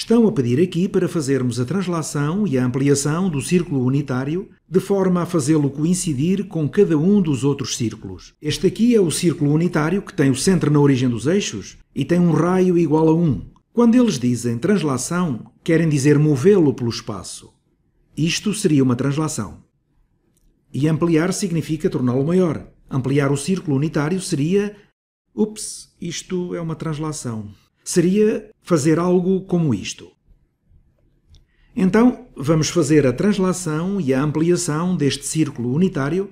estão a pedir aqui para fazermos a translação e a ampliação do círculo unitário, de forma a fazê-lo coincidir com cada um dos outros círculos. Este aqui é o círculo unitário que tem o centro na origem dos eixos e tem um raio igual a 1. Quando eles dizem translação, querem dizer movê-lo pelo espaço. Isto seria uma translação. E ampliar significa torná-lo maior. Ampliar o círculo unitário seria. Ups, isto é uma translação seria fazer algo como isto. Então, vamos fazer a translação e a ampliação deste círculo unitário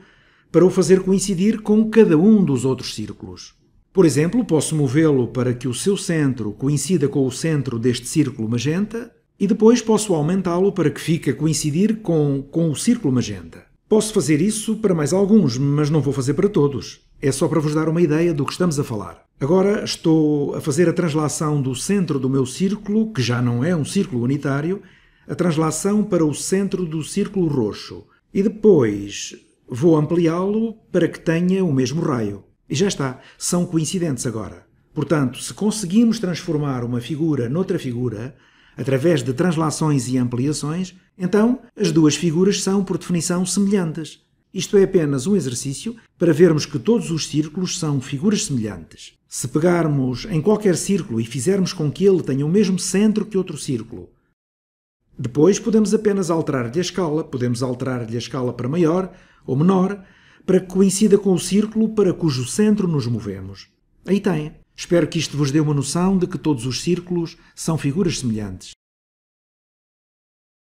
para o fazer coincidir com cada um dos outros círculos. Por exemplo, posso movê-lo para que o seu centro coincida com o centro deste círculo magenta e depois posso aumentá-lo para que fique a coincidir com, com o círculo magenta. Posso fazer isso para mais alguns, mas não vou fazer para todos. É só para vos dar uma ideia do que estamos a falar. Agora estou a fazer a translação do centro do meu círculo, que já não é um círculo unitário, a translação para o centro do círculo roxo e depois vou ampliá-lo para que tenha o mesmo raio. E já está, são coincidentes agora. Portanto, se conseguimos transformar uma figura noutra figura, através de translações e ampliações, então as duas figuras são, por definição, semelhantes. Isto é apenas um exercício para vermos que todos os círculos são figuras semelhantes. Se pegarmos em qualquer círculo e fizermos com que ele tenha o mesmo centro que outro círculo, depois podemos apenas alterar-lhe a escala, podemos alterar-lhe a escala para maior ou menor, para que coincida com o círculo para cujo centro nos movemos. Aí tem. Espero que isto vos dê uma noção de que todos os círculos são figuras semelhantes.